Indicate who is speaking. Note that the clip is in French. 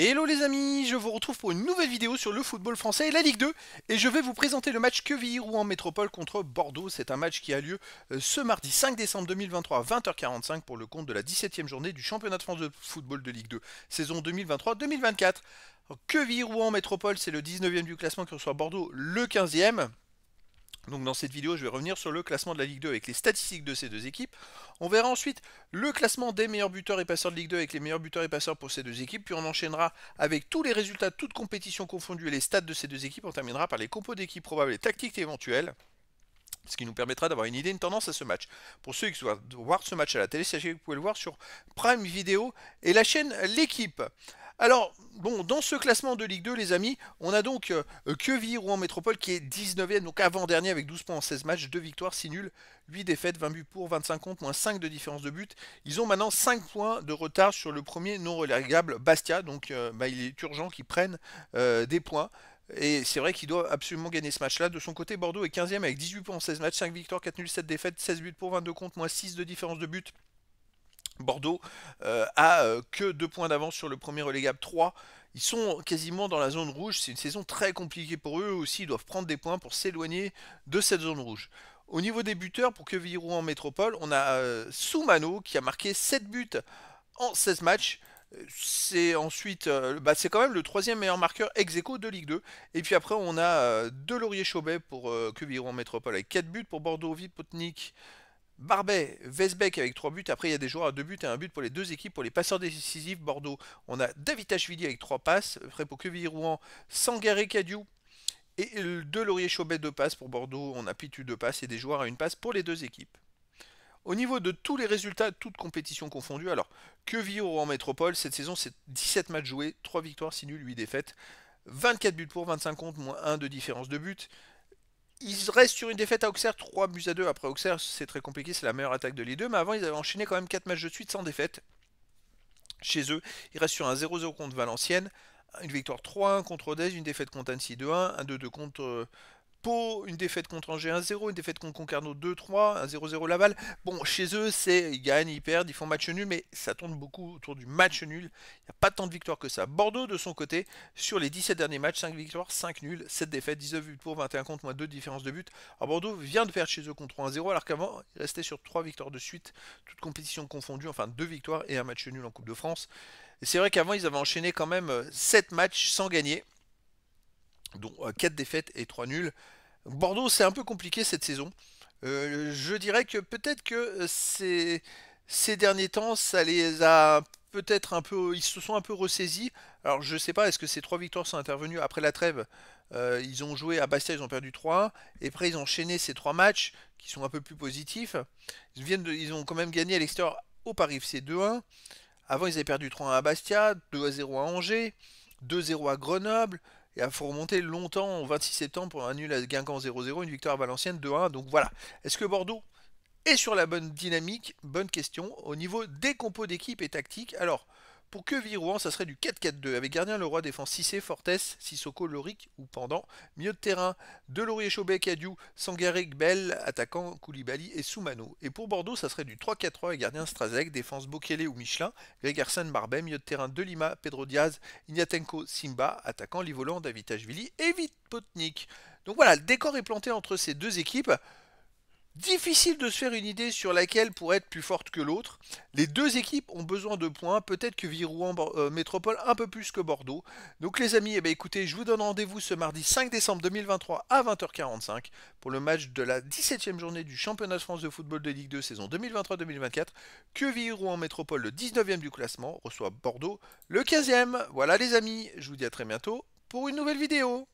Speaker 1: hello les amis, je vous retrouve pour une nouvelle vidéo sur le football français et la Ligue 2 et je vais vous présenter le match queville rouen Métropole contre Bordeaux. C'est un match qui a lieu euh, ce mardi 5 décembre 2023 à 20h45 pour le compte de la 17e journée du championnat de France de football de Ligue 2 saison 2023-2024. queville rouen Métropole, c'est le 19e du classement qui reçoit Bordeaux, le 15e. Donc dans cette vidéo, je vais revenir sur le classement de la Ligue 2 avec les statistiques de ces deux équipes. On verra ensuite le classement des meilleurs buteurs et passeurs de Ligue 2 avec les meilleurs buteurs et passeurs pour ces deux équipes. Puis on enchaînera avec tous les résultats, toutes compétitions confondues et les stats de ces deux équipes. On terminera par les compos d'équipes probables et tactiques éventuelles. Ce qui nous permettra d'avoir une idée, une tendance à ce match. Pour ceux qui souhaitent voir ce match à la télé, sachez que vous pouvez le voir sur Prime Video et la chaîne L'équipe. Alors, bon, dans ce classement de Ligue 2, les amis, on a donc euh, Queville Rouen Métropole qui est 19 e donc avant-dernier avec 12 points en 16 matchs, 2 victoires, 6 nuls, 8 défaites, 20 buts pour, 25 contre, moins 5 de différence de but. Ils ont maintenant 5 points de retard sur le premier non relégable Bastia, donc euh, bah, il est urgent qu'ils prennent euh, des points. Et c'est vrai qu'il doit absolument gagner ce match-là. De son côté, Bordeaux est 15ème avec 18 points en 16 matchs, 5 victoires, 4 nuls, 7 défaites, 16 buts pour, 22 contre, moins 6 de différence de but. Bordeaux euh, a euh, que deux points d'avance sur le premier relégable 3. Ils sont quasiment dans la zone rouge. C'est une saison très compliquée pour eux. aussi. Ils doivent prendre des points pour s'éloigner de cette zone rouge. Au niveau des buteurs, pour que Virou en métropole, on a euh, Soumano qui a marqué 7 buts en 16 matchs. C'est ensuite, bah, c'est quand même le troisième meilleur marqueur ex de Ligue 2. Et puis après, on a Delaurier Chaubet pour quevilly en métropole avec 4 buts pour bordeaux vipotnik Barbet, Vesbeck avec 3 buts. Après, il y a des joueurs à 2 buts et 1 but pour les deux équipes. Pour les passeurs décisifs, Bordeaux, on a David Ashvili avec 3 passes. frais pour Rouen, rouen Sangaré Cadiou. Et de Laurier Chaubet, 2 passes. Pour Bordeaux, on a Pitu, 2 passes. Et des joueurs à 1 passe pour les deux équipes. Au niveau de tous les résultats, toutes compétitions confondues, alors, queville rouen Métropole, cette saison, c'est 17 matchs joués, 3 victoires, 6 nuls, 8 défaites. 24 buts pour, 25 contre, moins 1 de différence de buts. Ils restent sur une défaite à Auxerre, 3 buts à 2. Après Auxerre, c'est très compliqué, c'est la meilleure attaque de les deux. Mais avant, ils avaient enchaîné quand même 4 matchs de suite sans défaite chez eux. Ils restent sur un 0-0 contre Valenciennes, une victoire 3-1 contre Odez, une défaite contre Annecy 2-1, un 2-2 contre euh, une défaite contre Angers 1-0, une défaite contre Concarneau 2-3, 1-0-0 Laval. Bon, chez eux, c'est ils gagnent, ils perdent, ils font match nul, mais ça tourne beaucoup autour du match nul. Il n'y a pas tant de victoires que ça. Bordeaux, de son côté, sur les 17 derniers matchs, 5 victoires, 5 nuls, 7 défaites, 19 buts pour, 21 contre, moins 2 différences de buts. Alors Bordeaux vient de faire chez eux contre 1-0, alors qu'avant, il restait sur 3 victoires de suite, toutes compétitions confondues, enfin 2 victoires et un match nul en Coupe de France. Et c'est vrai qu'avant, ils avaient enchaîné quand même 7 euh, matchs sans gagner dont 4 euh, défaites et 3 nuls. Bordeaux, c'est un peu compliqué cette saison. Euh, je dirais que peut-être que euh, ces, derniers temps, ça les a peut-être un peu. Ils se sont un peu ressaisis. Alors je sais pas, est-ce que ces trois victoires sont intervenues après la trêve Ils ont joué à Bastia, ils ont perdu 3. Et après, ils ont enchaîné ces trois matchs qui sont un peu plus positifs. Ils, viennent ils ont quand même gagné à l'extérieur au Paris FC 2-1. Avant, ils avaient perdu 3-1 à Bastia, 2-0 à Angers, 2-0 à Grenoble. Il faut remonter longtemps au 26 septembre pour un nul à Guingamp 0-0, une victoire valencienne Valenciennes 2-1. Donc voilà. Est-ce que Bordeaux est sur la bonne dynamique Bonne question. Au niveau des compos d'équipe et tactique, alors pour que ça serait du 4-4-2, avec gardien Leroy, défense Cissé, Fortes, Sissoko, Loric ou Pendant. Mieux de terrain, laurier Chaubec, Adiou, Sangaric, Bell, attaquant Koulibaly et Soumano. Et pour Bordeaux, ça serait du 3-4-3 avec gardien Strazek, défense Bokele ou Michelin, Gregersen, Marbet, milieu de terrain de Lima, Pedro Diaz, Ignatenko, Simba, attaquant Livoland, David et Vite Potnik. Donc voilà, le décor est planté entre ces deux équipes. Difficile de se faire une idée sur laquelle pourrait être plus forte que l'autre. Les deux équipes ont besoin de points, peut-être que Virouan euh, Métropole un peu plus que Bordeaux. Donc les amis, eh ben, écoutez, je vous donne rendez-vous ce mardi 5 décembre 2023 à 20h45 pour le match de la 17e journée du Championnat de France de football de Ligue 2 saison 2023-2024 que rouen Métropole le 19e du classement reçoit Bordeaux le 15e. Voilà les amis, je vous dis à très bientôt pour une nouvelle vidéo.